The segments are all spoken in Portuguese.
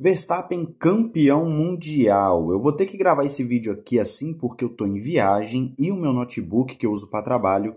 Verstappen campeão mundial. Eu vou ter que gravar esse vídeo aqui assim porque eu tô em viagem e o meu notebook que eu uso para trabalho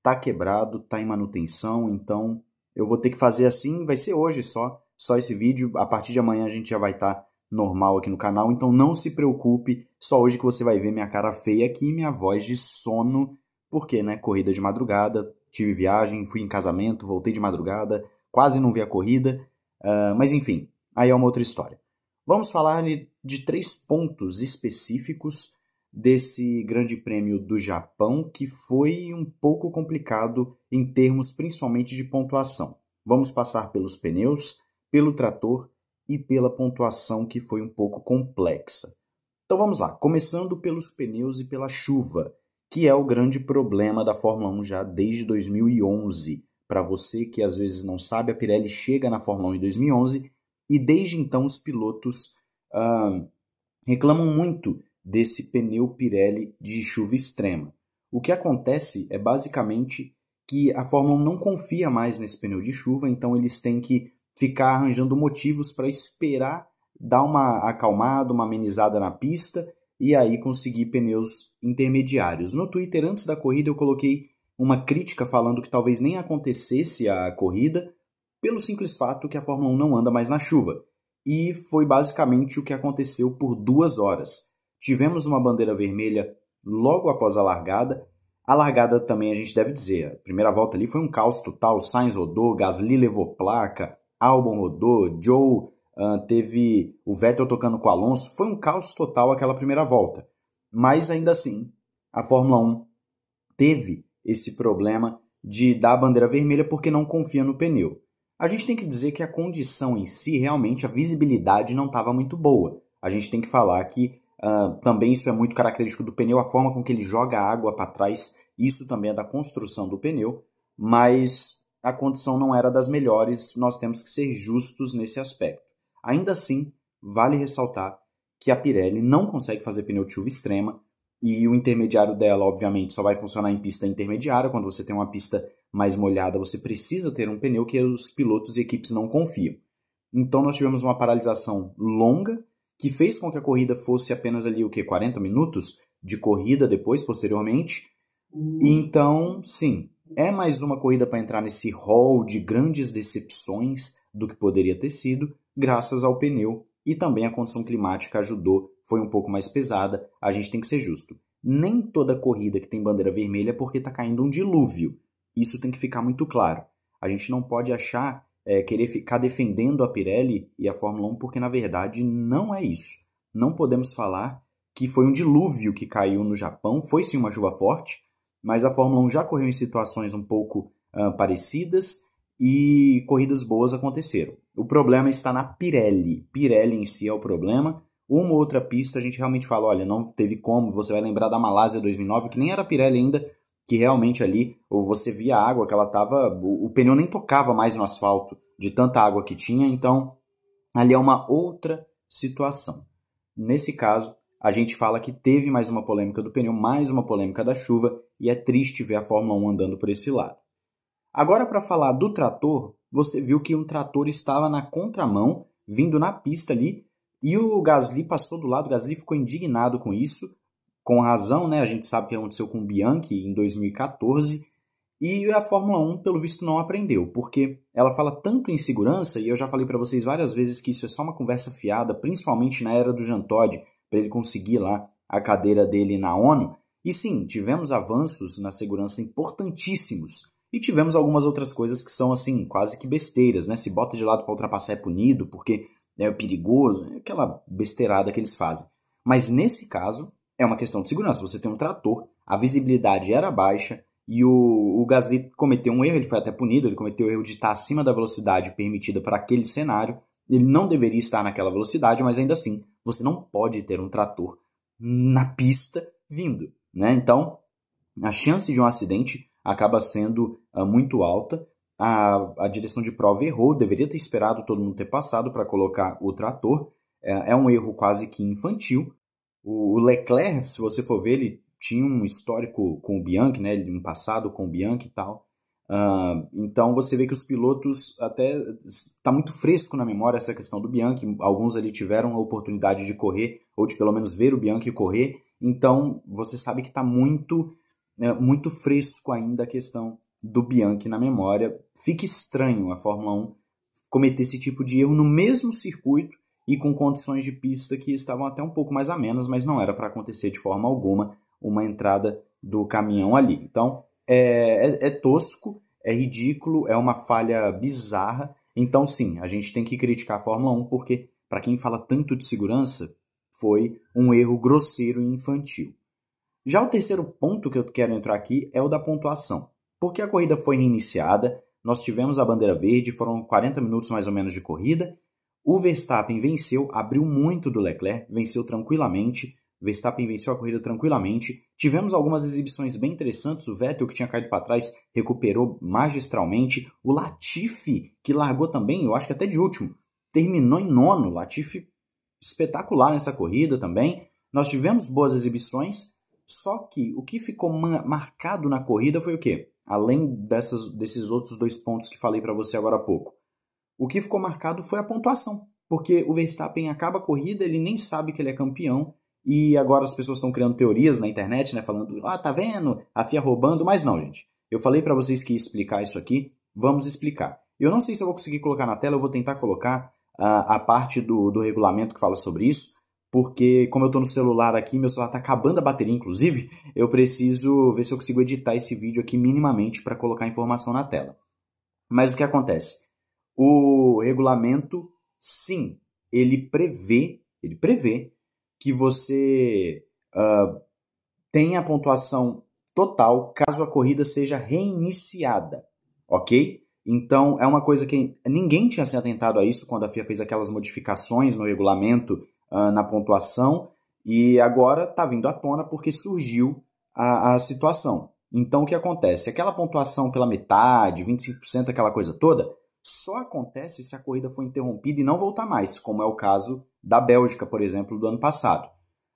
tá quebrado, tá em manutenção, então eu vou ter que fazer assim, vai ser hoje só, só esse vídeo, a partir de amanhã a gente já vai estar tá normal aqui no canal, então não se preocupe, só hoje que você vai ver minha cara feia aqui e minha voz de sono, porque né, corrida de madrugada, tive viagem, fui em casamento, voltei de madrugada, quase não vi a corrida, uh, mas enfim, aí é uma outra história. Vamos falar de três pontos específicos desse Grande Prêmio do Japão, que foi um pouco complicado em termos principalmente de pontuação. Vamos passar pelos pneus, pelo trator e pela pontuação que foi um pouco complexa. Então vamos lá, começando pelos pneus e pela chuva, que é o grande problema da Fórmula 1 já desde 2011. Para você que às vezes não sabe, a Pirelli chega na Fórmula 1 em 2011 e desde então os pilotos ah, reclamam muito desse pneu Pirelli de chuva extrema. O que acontece é basicamente que a Fórmula 1 não confia mais nesse pneu de chuva, então eles têm que ficar arranjando motivos para esperar dar uma acalmada, uma amenizada na pista e aí conseguir pneus intermediários. No Twitter, antes da corrida, eu coloquei uma crítica falando que talvez nem acontecesse a corrida, pelo simples fato que a Fórmula 1 não anda mais na chuva. E foi basicamente o que aconteceu por duas horas. Tivemos uma bandeira vermelha logo após a largada. A largada também a gente deve dizer, a primeira volta ali foi um caos total. Sainz rodou, Gasly levou placa, Albon rodou, Joe uh, teve o Vettel tocando com o Alonso. Foi um caos total aquela primeira volta. Mas ainda assim, a Fórmula 1 teve esse problema de dar a bandeira vermelha porque não confia no pneu. A gente tem que dizer que a condição em si, realmente, a visibilidade não estava muito boa. A gente tem que falar que uh, também isso é muito característico do pneu, a forma com que ele joga água para trás, isso também é da construção do pneu, mas a condição não era das melhores, nós temos que ser justos nesse aspecto. Ainda assim, vale ressaltar que a Pirelli não consegue fazer pneu de chuva extrema, e o intermediário dela, obviamente, só vai funcionar em pista intermediária, quando você tem uma pista mais molhada, você precisa ter um pneu que os pilotos e equipes não confiam. Então nós tivemos uma paralisação longa que fez com que a corrida fosse apenas ali o que 40 minutos de corrida depois posteriormente. Hum. Então, sim, é mais uma corrida para entrar nesse hall de grandes decepções do que poderia ter sido, graças ao pneu e também a condição climática ajudou, foi um pouco mais pesada, a gente tem que ser justo. Nem toda corrida que tem bandeira vermelha é porque está caindo um dilúvio. Isso tem que ficar muito claro. A gente não pode achar, é, querer ficar defendendo a Pirelli e a Fórmula 1, porque na verdade não é isso. Não podemos falar que foi um dilúvio que caiu no Japão, foi sim uma chuva forte, mas a Fórmula 1 já correu em situações um pouco uh, parecidas e corridas boas aconteceram. O problema está na Pirelli. Pirelli em si é o problema. Uma outra pista a gente realmente fala, olha, não teve como, você vai lembrar da Malásia 2009, que nem era Pirelli ainda, que realmente ali ou você via a água que ela tava o, o pneu nem tocava mais no asfalto de tanta água que tinha, então ali é uma outra situação. Nesse caso, a gente fala que teve mais uma polêmica do pneu, mais uma polêmica da chuva e é triste ver a Fórmula 1 andando por esse lado. Agora para falar do trator, você viu que um trator estava na contramão, vindo na pista ali, e o Gasly passou do lado, o Gasly ficou indignado com isso, com razão, né? A gente sabe o que aconteceu com o Bianchi em 2014 e a Fórmula 1, pelo visto, não aprendeu, porque ela fala tanto em segurança e eu já falei para vocês várias vezes que isso é só uma conversa fiada, principalmente na era do Jean Todt, para ele conseguir lá a cadeira dele na ONU. E sim, tivemos avanços na segurança importantíssimos. E tivemos algumas outras coisas que são assim, quase que besteiras, né? Se bota de lado para ultrapassar é punido, porque é perigoso, é aquela besteirada que eles fazem. Mas nesse caso, é uma questão de segurança. Você tem um trator, a visibilidade era baixa e o, o Gasly cometeu um erro, ele foi até punido, ele cometeu o erro de estar acima da velocidade permitida para aquele cenário. Ele não deveria estar naquela velocidade, mas ainda assim, você não pode ter um trator na pista vindo, né? Então, a chance de um acidente acaba sendo uh, muito alta. A, a direção de prova errou, deveria ter esperado todo mundo ter passado para colocar o trator. É, é um erro quase que infantil, o Leclerc, se você for ver, ele tinha um histórico com o Bianchi, né? Um passado com o Bianchi e tal. Uh, então você vê que os pilotos até está muito fresco na memória essa questão do Bianchi. Alguns ali tiveram a oportunidade de correr ou de pelo menos ver o Bianchi correr. Então você sabe que está muito né, muito fresco ainda a questão do Bianchi na memória. Fica estranho a Fórmula 1 cometer esse tipo de erro no mesmo circuito e com condições de pista que estavam até um pouco mais amenas, mas não era para acontecer de forma alguma uma entrada do caminhão ali. Então é, é, é tosco, é ridículo, é uma falha bizarra. Então, sim, a gente tem que criticar a Fórmula 1 porque, para quem fala tanto de segurança, foi um erro grosseiro e infantil. Já o terceiro ponto que eu quero entrar aqui é o da pontuação. Porque a corrida foi reiniciada, nós tivemos a bandeira verde, foram 40 minutos mais ou menos de corrida, o Verstappen venceu, abriu muito do Leclerc, venceu tranquilamente. Verstappen venceu a corrida tranquilamente. Tivemos algumas exibições bem interessantes. O Vettel, que tinha caído para trás, recuperou magistralmente. O Latifi, que largou também, eu acho que até de último, terminou em nono. Latifi espetacular nessa corrida também. Nós tivemos boas exibições, só que o que ficou marcado na corrida foi o quê? Além dessas, desses outros dois pontos que falei para você agora há pouco. O que ficou marcado foi a pontuação, porque o Verstappen acaba a corrida, ele nem sabe que ele é campeão, e agora as pessoas estão criando teorias na internet, né, falando, ah, tá vendo, a FIA roubando, mas não, gente. Eu falei para vocês que ia explicar isso aqui, vamos explicar. Eu não sei se eu vou conseguir colocar na tela, eu vou tentar colocar a, ah, a parte do, do regulamento que fala sobre isso, porque como eu estou no celular aqui, meu celular está acabando a bateria, inclusive, eu preciso ver se eu consigo editar esse vídeo aqui minimamente para colocar a informação na tela. Mas o que acontece? O regulamento, sim, ele prevê, ele prevê que você uh, tenha a pontuação total caso a corrida seja reiniciada, ok? Então é uma coisa que ninguém tinha se atentado a isso quando a FIA fez aquelas modificações no regulamento uh, na pontuação e agora está vindo à tona porque surgiu a, a situação. Então o que acontece? Aquela pontuação pela metade, 25%, aquela coisa toda, só acontece se a corrida for interrompida e não voltar mais, como é o caso da Bélgica, por exemplo, do ano passado.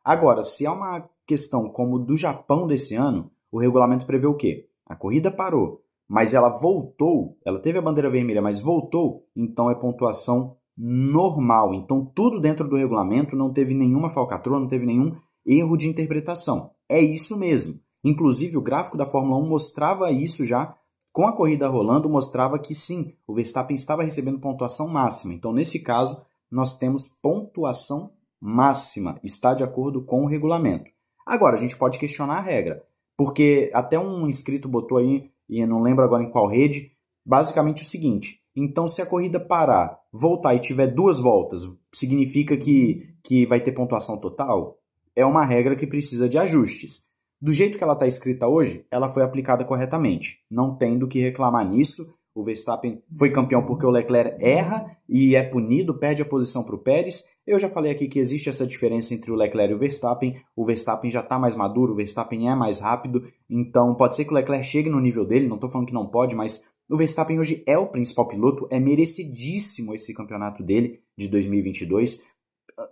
Agora, se é uma questão como do Japão desse ano, o regulamento prevê o quê? A corrida parou, mas ela voltou, ela teve a bandeira vermelha, mas voltou, então é pontuação normal. Então, tudo dentro do regulamento não teve nenhuma falcatrua, não teve nenhum erro de interpretação. É isso mesmo. Inclusive, o gráfico da Fórmula 1 mostrava isso já com a corrida rolando, mostrava que sim, o Verstappen estava recebendo pontuação máxima. Então, nesse caso, nós temos pontuação máxima, está de acordo com o regulamento. Agora, a gente pode questionar a regra, porque até um inscrito botou aí, e não lembro agora em qual rede, basicamente o seguinte: então, se a corrida parar, voltar e tiver duas voltas, significa que, que vai ter pontuação total? É uma regra que precisa de ajustes. Do jeito que ela está escrita hoje, ela foi aplicada corretamente. Não tem do que reclamar nisso. O Verstappen foi campeão porque o Leclerc erra e é punido, perde a posição para o Pérez. Eu já falei aqui que existe essa diferença entre o Leclerc e o Verstappen. O Verstappen já está mais maduro, o Verstappen é mais rápido, então pode ser que o Leclerc chegue no nível dele. Não estou falando que não pode, mas o Verstappen hoje é o principal piloto, é merecidíssimo esse campeonato dele de 2022.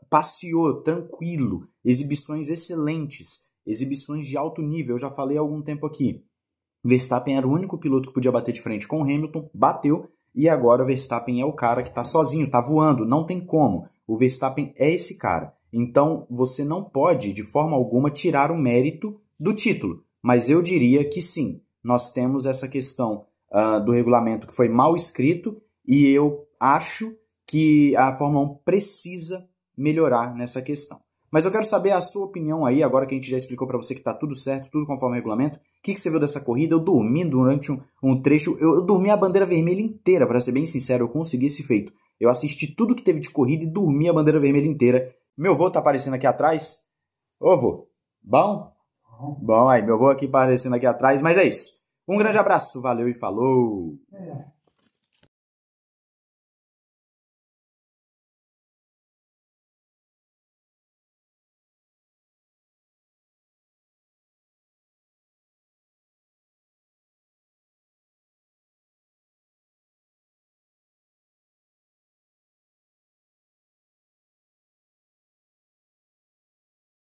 Passeou tranquilo, exibições excelentes exibições de alto nível, eu já falei há algum tempo aqui. Verstappen era o único piloto que podia bater de frente com Hamilton, bateu, e agora o Verstappen é o cara que está sozinho, está voando, não tem como. O Verstappen é esse cara. Então você não pode, de forma alguma, tirar o mérito do título. Mas eu diria que sim, nós temos essa questão uh, do regulamento que foi mal escrito, e eu acho que a Fórmula 1 precisa melhorar nessa questão. Mas eu quero saber a sua opinião aí, agora que a gente já explicou para você que tá tudo certo, tudo conforme o regulamento. O que, que você viu dessa corrida? Eu dormi durante um, um trecho, eu, eu, dormi a bandeira vermelha inteira, para ser bem sincero, eu consegui esse feito. Eu assisti tudo que teve de corrida e dormi a bandeira vermelha inteira. Meu vô tá aparecendo aqui atrás. Ô, vô, bom? Bom, aí, meu vô aqui aparecendo aqui atrás, mas é isso. Um grande abraço, valeu e falou! É.